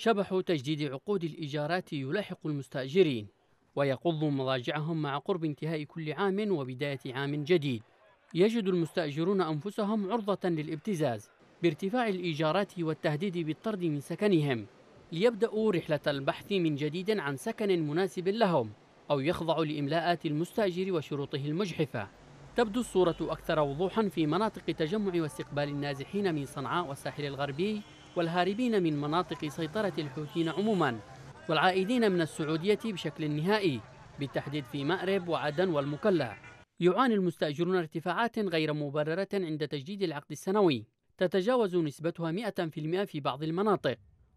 شبح تجديد عقود الإيجارات يلاحق المستأجرين ويقض مضاجعهم مع قرب انتهاء كل عام وبداية عام جديد يجد المستأجرون أنفسهم عرضة للابتزاز بارتفاع الإيجارات والتهديد بالطرد من سكنهم ليبدأوا رحلة البحث من جديد عن سكن مناسب لهم أو يخضعوا لإملاءات المستأجر وشروطه المجحفة تبدو الصورة أكثر وضوحا في مناطق تجمع واستقبال النازحين من صنعاء والساحل الغربي والهاربين من مناطق سيطرة الحوثيين عموما والعائدين من السعودية بشكل نهائي بالتحديد في مأرب وعدن والمكلا يعاني المستأجرون ارتفاعات غير مبررة عند تجديد العقد السنوي تتجاوز نسبتها 100% في بعض المناطق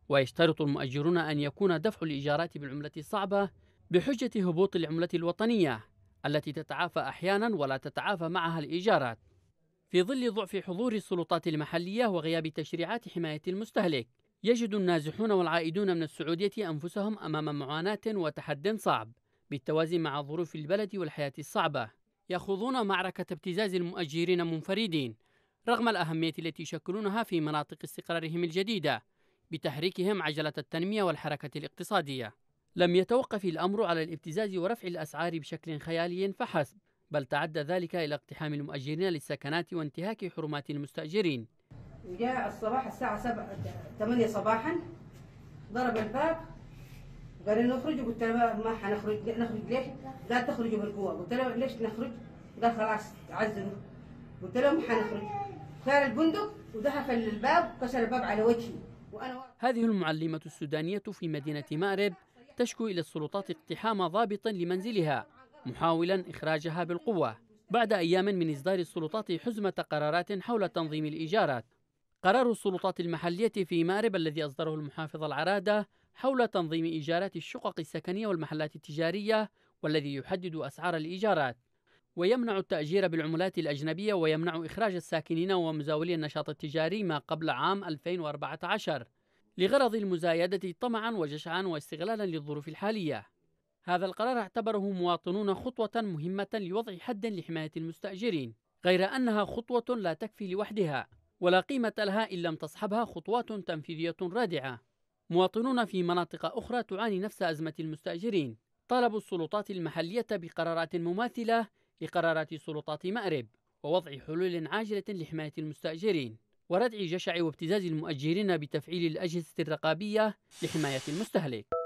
ويشترط المؤجرون أن يكون دفع الإيجارات بالعملة الصعبة بحجة هبوط العملة الوطنية التي تتعافى أحيانا ولا تتعافى معها الإيجارات في ظل ضعف حضور السلطات المحلية وغياب تشريعات حماية المستهلك يجد النازحون والعائدون من السعودية أنفسهم أمام معاناة وتحد صعب بالتوازي مع ظروف البلد والحياة الصعبة يخوضون معركة ابتزاز المؤجرين منفردين رغم الأهمية التي يشكلونها في مناطق استقرارهم الجديدة بتحريكهم عجلة التنمية والحركة الاقتصادية لم يتوقف الأمر على الابتزاز ورفع الأسعار بشكل خيالي فحسب بل تعدى ذلك إلى اقتحام المؤجرين للسكنات وانتهاك حرمات المستأجرين جاء الصباح الساعة 7 8 صباحا ضرب الباب قال لي نخرج قلت له ما حنخرج نخرج ليش؟ قال تخرجوا بالقوة قلت له ليش نخرج؟ قال خلاص تعزلوا قلت له ما حنخرج خير البندق ودحف الباب كسر الباب على وجهي وأنا هذه المعلمة السودانية في مدينة مأرب تشكو إلى السلطات اقتحام ضابط لمنزلها محاولا إخراجها بالقوة بعد أيام من إصدار السلطات حزمة قرارات حول تنظيم الإيجارات قرار السلطات المحلية في مارب الذي أصدره المحافظ العرادة حول تنظيم إيجارات الشقق السكنية والمحلات التجارية والذي يحدد أسعار الإيجارات ويمنع التأجير بالعملات الأجنبية ويمنع إخراج الساكنين ومزاولي النشاط التجاري ما قبل عام 2014 لغرض المزايدة طمعا وجشعا واستغلالا للظروف الحالية هذا القرار اعتبره مواطنون خطوة مهمة لوضع حد لحماية المستأجرين غير أنها خطوة لا تكفي لوحدها ولا قيمة لها إن لم تصحبها خطوات تنفيذية رادعة مواطنون في مناطق أخرى تعاني نفس أزمة المستأجرين طالبوا السلطات المحلية بقرارات مماثلة لقرارات سلطات مأرب ووضع حلول عاجلة لحماية المستأجرين وردع جشع وابتزاز المؤجرين بتفعيل الأجهزة الرقابية لحماية المستهلك